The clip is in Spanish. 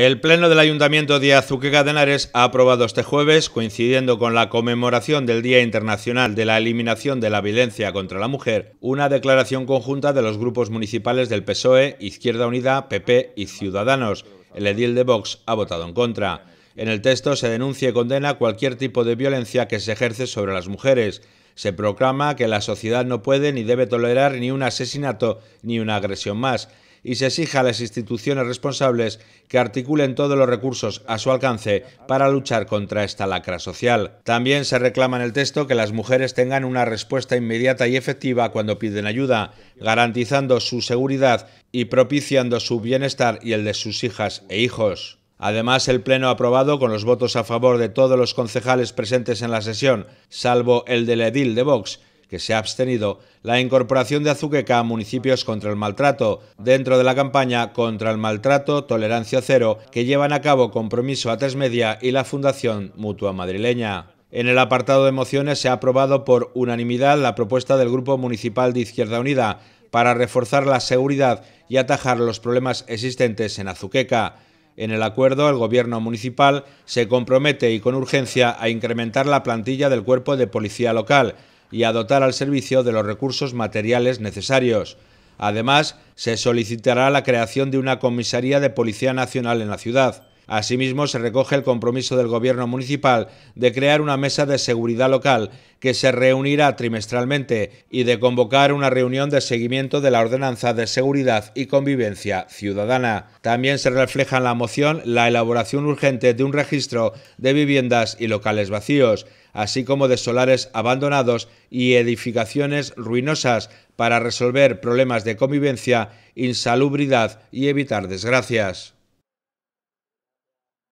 El Pleno del Ayuntamiento de Azuqueca de Henares ha aprobado este jueves, coincidiendo con la conmemoración del Día Internacional de la Eliminación de la Violencia contra la Mujer, una declaración conjunta de los grupos municipales del PSOE, Izquierda Unida, PP y Ciudadanos. El edil de Vox ha votado en contra. En el texto se denuncia y condena cualquier tipo de violencia que se ejerce sobre las mujeres. Se proclama que la sociedad no puede ni debe tolerar ni un asesinato ni una agresión más y se exija a las instituciones responsables que articulen todos los recursos a su alcance para luchar contra esta lacra social. También se reclama en el texto que las mujeres tengan una respuesta inmediata y efectiva cuando piden ayuda, garantizando su seguridad y propiciando su bienestar y el de sus hijas e hijos. Además, el Pleno ha aprobado, con los votos a favor de todos los concejales presentes en la sesión, salvo el del edil de Vox, que se ha abstenido, la incorporación de Azuqueca a municipios contra el maltrato, dentro de la campaña Contra el Maltrato, Tolerancia Cero, que llevan a cabo Compromiso a Tres y la Fundación Mutua Madrileña. En el apartado de mociones se ha aprobado por unanimidad la propuesta del Grupo Municipal de Izquierda Unida para reforzar la seguridad y atajar los problemas existentes en Azuqueca. En el acuerdo, el Gobierno municipal se compromete y con urgencia a incrementar la plantilla del cuerpo de policía local, y a dotar al servicio de los recursos materiales necesarios. Además, se solicitará la creación de una comisaría de Policía Nacional en la ciudad. Asimismo, se recoge el compromiso del Gobierno municipal de crear una mesa de seguridad local que se reunirá trimestralmente y de convocar una reunión de seguimiento de la ordenanza de seguridad y convivencia ciudadana. También se refleja en la moción la elaboración urgente de un registro de viviendas y locales vacíos, así como de solares abandonados y edificaciones ruinosas para resolver problemas de convivencia, insalubridad y evitar desgracias.